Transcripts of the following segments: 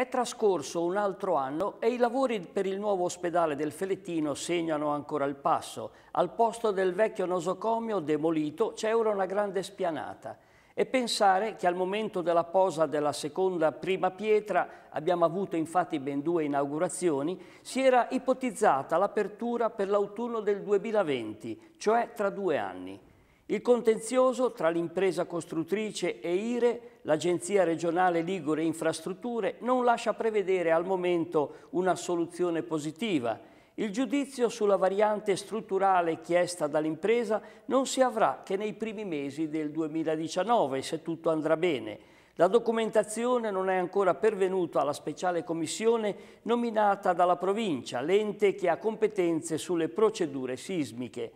È trascorso un altro anno e i lavori per il nuovo ospedale del Felettino segnano ancora il passo. Al posto del vecchio nosocomio demolito c'è ora una grande spianata. E pensare che al momento della posa della seconda prima pietra, abbiamo avuto infatti ben due inaugurazioni, si era ipotizzata l'apertura per l'autunno del 2020, cioè tra due anni. Il contenzioso tra l'impresa costruttrice e IRE, l'Agenzia regionale Ligure Infrastrutture, non lascia prevedere al momento una soluzione positiva. Il giudizio sulla variante strutturale chiesta dall'impresa non si avrà che nei primi mesi del 2019, se tutto andrà bene. La documentazione non è ancora pervenuta alla speciale commissione nominata dalla provincia, l'ente che ha competenze sulle procedure sismiche.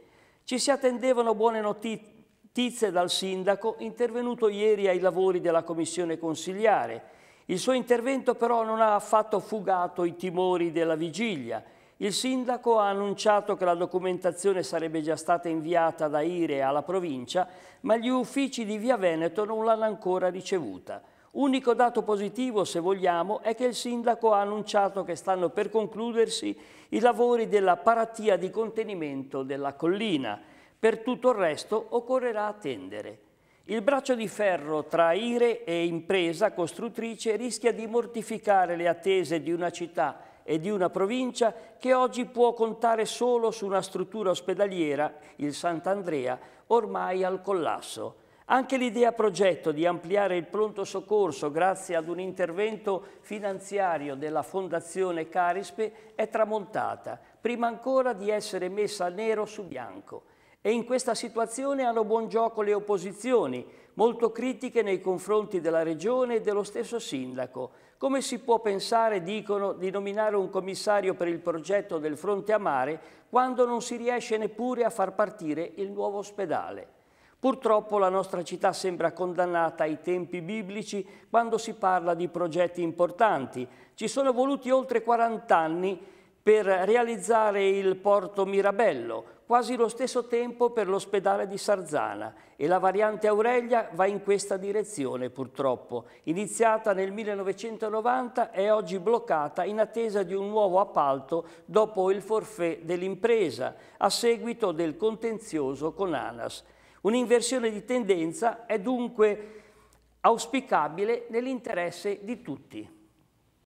Ci si attendevano buone notizie dal sindaco intervenuto ieri ai lavori della commissione consiliare. Il suo intervento però non ha affatto fugato i timori della vigilia. Il sindaco ha annunciato che la documentazione sarebbe già stata inviata da IRE alla provincia, ma gli uffici di Via Veneto non l'hanno ancora ricevuta. Unico dato positivo, se vogliamo, è che il sindaco ha annunciato che stanno per concludersi i lavori della paratia di contenimento della collina. Per tutto il resto occorrerà attendere. Il braccio di ferro tra IRE e impresa costruttrice rischia di mortificare le attese di una città e di una provincia che oggi può contare solo su una struttura ospedaliera, il Sant'Andrea, ormai al collasso. Anche l'idea progetto di ampliare il pronto soccorso grazie ad un intervento finanziario della Fondazione Carispe è tramontata, prima ancora di essere messa nero su bianco. E in questa situazione hanno buon gioco le opposizioni, molto critiche nei confronti della Regione e dello stesso Sindaco. Come si può pensare, dicono, di nominare un commissario per il progetto del fronte a mare quando non si riesce neppure a far partire il nuovo ospedale? Purtroppo la nostra città sembra condannata ai tempi biblici quando si parla di progetti importanti. Ci sono voluti oltre 40 anni per realizzare il porto Mirabello, quasi lo stesso tempo per l'ospedale di Sarzana e la variante Aurelia va in questa direzione purtroppo. Iniziata nel 1990 è oggi bloccata in attesa di un nuovo appalto dopo il forfè dell'impresa a seguito del contenzioso con ANAS. Un'inversione di tendenza è dunque auspicabile nell'interesse di tutti.